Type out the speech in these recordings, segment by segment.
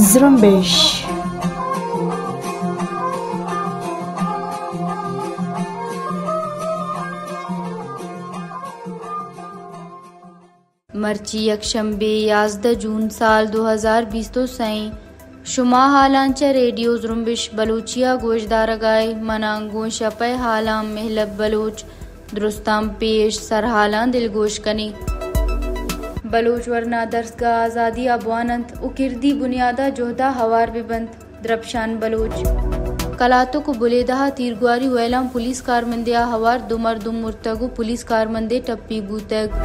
Zrumbish. मर्ची यकशंबे याजद जून साल 2020 तो सई शुमा हालांच radio जुम्बिश बलूचिया गोजदार गाय मना गोश पै हालां महलब बलूच दुरुस्तम पेश हालां दिलगोश कनी बलोच वरना दरसगा आज़ादी अबवानंत उकिरदी बुनियादा जोहदा हवार बिबंत द्रपशान बलोच कलातो को बुलेदहा तीरगुआरी वैलाम पुलिस कारमंदिया हवार दुमर दुम मुर्तगु पुलिस कारमंदे टप्पी बूतग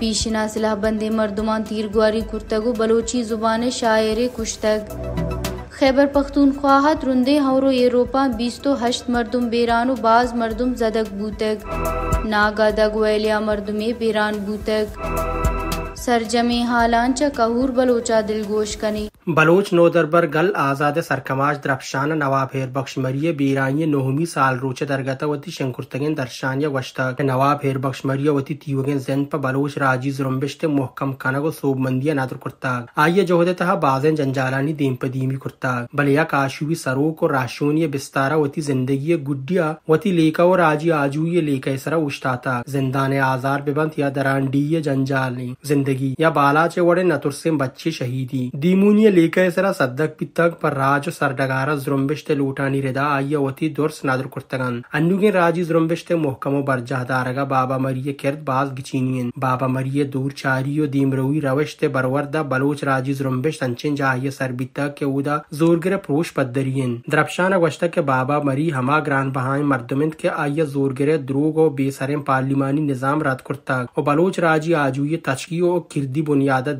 पीशना सिलाह बंदे मर्दुमान तीरगुआरी कुर्तगु बलोची जुबान शायर कुश्तग खैबर ख्वाहत रुंदे हौरो बीस तो हश्त मर्दुम बेरानो बाज मर्दुम जदक बूतग नागा दग वैलिया मरदुमे बेरान बूतक सरजमी हालांचा कहूर बलोचा दिलगोश कनी बलोच नोदरबर गल आजाद सरकमाज द्रफशान हेर बख्श मरिय बीराई नोहमी साल रोचे दरगतवती शंकुर्तगेन दर्शान्य वश्तक हेर बख्श वती तीवगेन जैन पर बलोच राजी जुरम्बिश्ते मोहकम कनगो सोबमंदिया नादर कुर्ताग आइये जोहदे तहा बाजन जंजालानी देमपदीमी कुर्ताग बलिया काशुवी सरोक और राशोनिय बिस्तारा वती जिंदगी गुड्डिया वती लेका और आजी आजूय लेका सरा उश्ताता जिंदान आजार बेबंत या दरांडीय जंजाली जिंदगी या बालाचे वड़े नतुरसिम बच्चे शहीदी दीमूनिय lékeisera saddagpitag parraajo sardagaara zrombeshte luutaanireda ayya wati dors nadur kurtagan annugin raaji zrombeshte mohkamo barjahdaaraga baaba mariye kerd baaz gichiniyen baaba mariye dur chaariyo dimrawi raweshte barwarda baloch raaji zrombesh tanchin jahiye sarbitag ke uda zorgire prosh paddariyen drapshana gwashta ke baaba mari hama gran bahain mardumint ke ayya zorgire drog o besarim पार्लिमानी निजाम रात कुर्ताक और Bloch राजी आजू ये तशकी और किरदी बुनियादा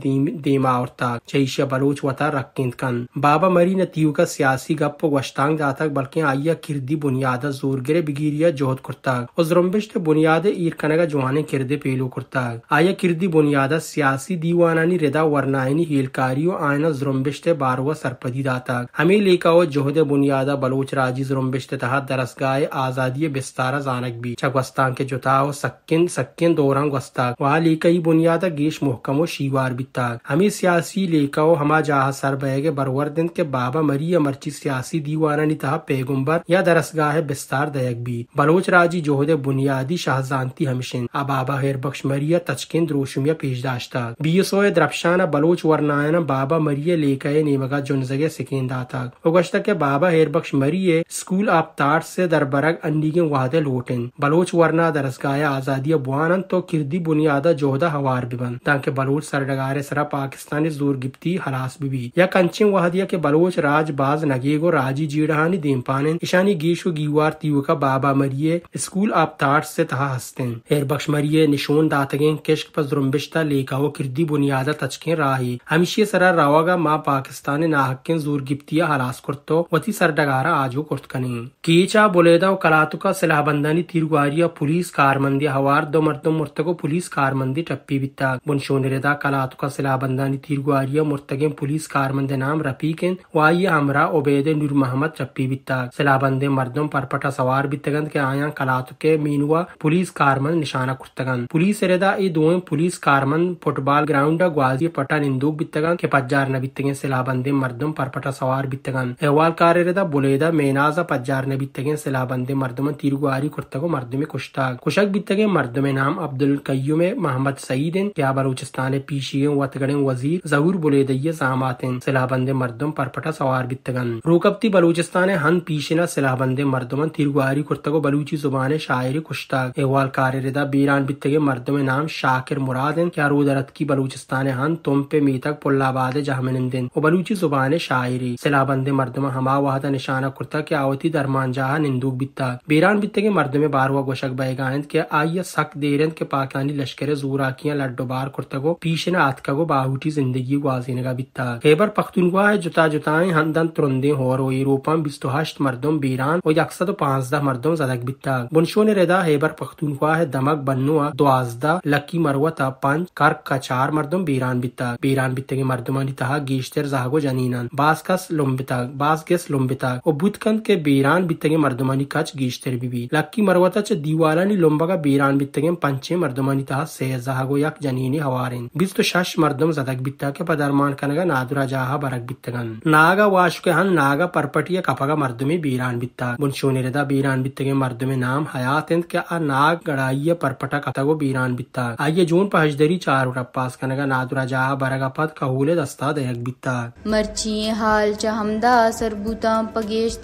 देमा और ताक चैशिया Bloch वता ता रखेंद कन बाबा मरी नतीव का सियासी गप वश्तांग जाता बल्कि आइया किरदी बुनियाद जोर गिरे बिगिरिया जोहत कुर्ता उजरम्बिश के बुनियाद ईरकन का जवाने किरदे पेलो कुर्ता आया किरदी बुनियाद सियासी दीवानानी रिदा वरनायनी हेलकारी आयना जुरम्बिश बारवा सरपदी दाता हमें लेकाओ जोहद बुनियाद बलोच राजी जुरम्बिश के तहत दरसगाए आजादी बिस्तारा जानक भी छगवस्तान के जुताओ सक्किन सक्किन दौरान वस्ताक वहा लेकाई बुनियाद गेश मोहकम शिवार बिता हमें सियासी लेकाओ हमा जहाज sarbayga barwardinke baba mariya marchi siyasi divanani taha peygambar ya darasgah bistar dayak bi baloch raji johde bunyadi shahzanti hamishin ababa herbaksh mariya tachkind roshmiya peşdaşta biyosoy drapşana baloch varnayana baba mariya lekaye nemaga junzage sikindatak ogashta ke baba herbaksh mariye school आप तार से दरबरग अन्नीगे वादे लोटेन Bloch वरना दरसगाया आजादी बुआनन तो किरदी बुनियादा जोहदा हवार Vivian ताकि Bloch सरडगारे सरा पाकिस्तानी जोर गिप्ती हलास बिबी दी या कंचिंग वहादिया के बलोच राज बाज नगेगो राजी जीड़हानी देमपाने ईशानी गेशो गीवार तीव का बाबा मरिये स्कूल आप ताट से तहा हस्ते हेर बख्श मरिये निशोन दातगे किश्क पर लेखा वो किरदी बुनियादा तचके राही हमेशा सरा रावागा माँ पाकिस्तान नाहकिन जोर गिप्तिया हलास कुर्तो वती सर डगारा आजो कुर्त कनी कीचा बोलेदा कलातु का सलाहबंदानी तिरुआरिया पुलिस कारमंदी हवार दो मर्दो को पुलिस कारमंदी टप्पी बिता बुनशोन रेदा कलातु का सलाहबंदानी तिरुआरिया मुर्तगे पुलिस कारमंद नाम रफीकन वाई अमरा उबेद नूर मोहम्मद चप्पी बिता सिलाबंदे मर्दों पर पटा सवार बितगन के आया कलात के मीनवा पुलिस कारमन निशाना खुर्तगन पुलिस रेदा ई दुए पुलिस कारमन फुटबॉल ग्राउंड ग्वाजी पटा निंदूक बितगन के पज्जार न बितगे सिलाबंदे मर्दों पर पटा सवार बितगन अहवाल कार रेदा बुलेदा मेनाजा पज्जार न बितगे सिलाबंदे मर्दम तीरगुआरी कुर्तगो मर्दमे कुश्ता कुशक बितगे मर्दमे नाम अब्दुल कय्यूम मोहम्मद सईद क्या बलूचिस्तान पीशी वतगड़े वजीर जहूर बुलेदय जामात सिलाहबंदे सिलाहबंद मरदम परपटा सवार बितगन रोकबती बलूचिस्तान हन पीशना सिलाहबंदे मरदमन तिरुआरी कुर्तगो बलूची जुबान शायरी कुश्ता एवाल कारिदा बीरान बितगे मरदम नाम शाकिर मुराद क्या रोदरत की बलूचिस्तान हन तुम पे मीतक पुल्लाबाद जहामिनदिन वो बलूची जुबान शायरी सिलाहबंदे मरदम हमा वाहदा निशाना कुर्ता के आवती दरमान जहा निंदूक बिता बीरान बितगे मरदम बारवा गोशक बैगान के आइय सक दे के पाकिस्तानी लश्कर जोराकियां लड्डोबार कुर्तगो पीशन आतकगो बाहूटी जिंदगी वाजीनगा बिता خیبر پختونخوا جدا جدای هندن ترندی هوروی روپان 28 مردم بیران و 115 مردم زدگ بیتاگ بنشون ردا خیبر پختونخوا دمک بنوا 12 لکی مروتا 5 کرک का चार मर्दम बीरान बिताग बीरान बिते के मर्दमानी तहा गीशतर जहागो जनीनन बास कस लुम्बिताग बास गेस लुम्बिताग और बुतकंद के बीरान बिते के मर्दमानी कच गीशतर बीबी लक्की मरवता च दीवाला नी लुम्बा का बीरान बिते के पंचे मर्दमानी तहा से जहागो यक जनीनी हवारेन बिस तो शश मर्दम जदक बिता के पदरमान कनगा नाद ರಾಜಾಹ ಬರಗ್ಬಿತ್ತಗನ್ ನಾಗ ವಾಶುಕೆ ಹನ್ ನಾಗ ಪರ್ಪಟಿಯ ಕಪಗ ಮರ್ದುಮೆ ಬೀರಾನ್ ಬಿತ್ತ ಮುನ್ಶೂನಿರದ ಬೀರಾನ್ ಬಿತ್ತಗೆ ಮರ್ದುಮೆ नाम हयात हिंद के आ नाग गड़ाइय परपटा कथगो बीरान बित्ता आइये जून पहजदरी चार उटपास कनगा नादुरा जाह बरगा पद कहूले दस्ता दयक बित्ता मर्ची हाल चहमदा सरबूता पगेश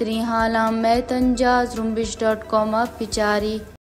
कॉम पिचारी